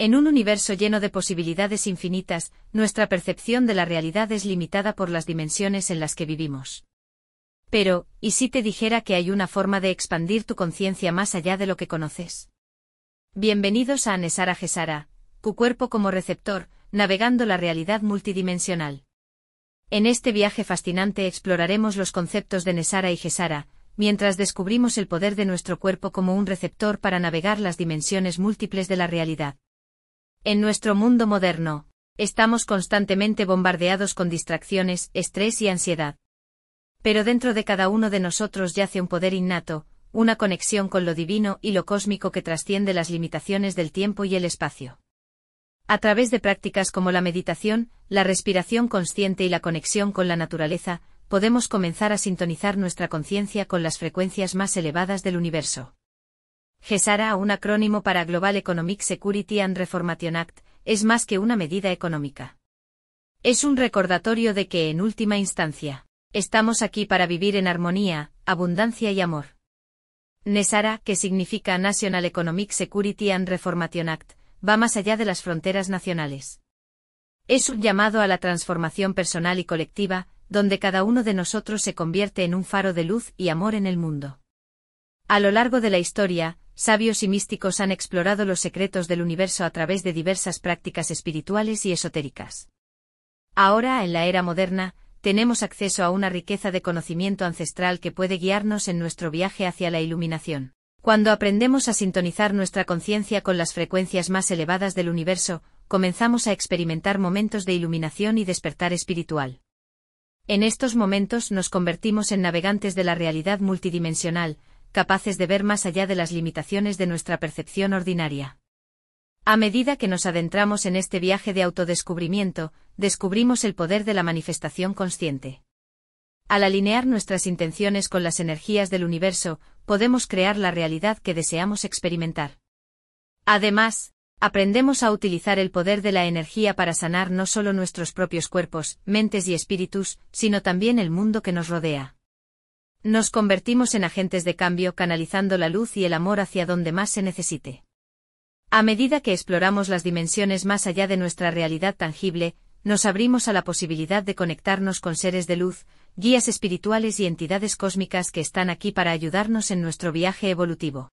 En un universo lleno de posibilidades infinitas, nuestra percepción de la realidad es limitada por las dimensiones en las que vivimos. Pero, ¿y si te dijera que hay una forma de expandir tu conciencia más allá de lo que conoces? Bienvenidos a Nesara Gesara, tu cuerpo como receptor, navegando la realidad multidimensional. En este viaje fascinante exploraremos los conceptos de Nesara y Gesara, mientras descubrimos el poder de nuestro cuerpo como un receptor para navegar las dimensiones múltiples de la realidad. En nuestro mundo moderno, estamos constantemente bombardeados con distracciones, estrés y ansiedad. Pero dentro de cada uno de nosotros yace un poder innato, una conexión con lo divino y lo cósmico que trasciende las limitaciones del tiempo y el espacio. A través de prácticas como la meditación, la respiración consciente y la conexión con la naturaleza, podemos comenzar a sintonizar nuestra conciencia con las frecuencias más elevadas del universo. GESARA, un acrónimo para Global Economic Security and Reformation Act, es más que una medida económica. Es un recordatorio de que, en última instancia, estamos aquí para vivir en armonía, abundancia y amor. NESARA, que significa National Economic Security and Reformation Act, va más allá de las fronteras nacionales. Es un llamado a la transformación personal y colectiva, donde cada uno de nosotros se convierte en un faro de luz y amor en el mundo. A lo largo de la historia, sabios y místicos han explorado los secretos del universo a través de diversas prácticas espirituales y esotéricas. Ahora, en la era moderna, tenemos acceso a una riqueza de conocimiento ancestral que puede guiarnos en nuestro viaje hacia la iluminación. Cuando aprendemos a sintonizar nuestra conciencia con las frecuencias más elevadas del universo, comenzamos a experimentar momentos de iluminación y despertar espiritual. En estos momentos nos convertimos en navegantes de la realidad multidimensional, capaces de ver más allá de las limitaciones de nuestra percepción ordinaria. A medida que nos adentramos en este viaje de autodescubrimiento, descubrimos el poder de la manifestación consciente. Al alinear nuestras intenciones con las energías del universo, podemos crear la realidad que deseamos experimentar. Además, aprendemos a utilizar el poder de la energía para sanar no solo nuestros propios cuerpos, mentes y espíritus, sino también el mundo que nos rodea. Nos convertimos en agentes de cambio canalizando la luz y el amor hacia donde más se necesite. A medida que exploramos las dimensiones más allá de nuestra realidad tangible, nos abrimos a la posibilidad de conectarnos con seres de luz, guías espirituales y entidades cósmicas que están aquí para ayudarnos en nuestro viaje evolutivo.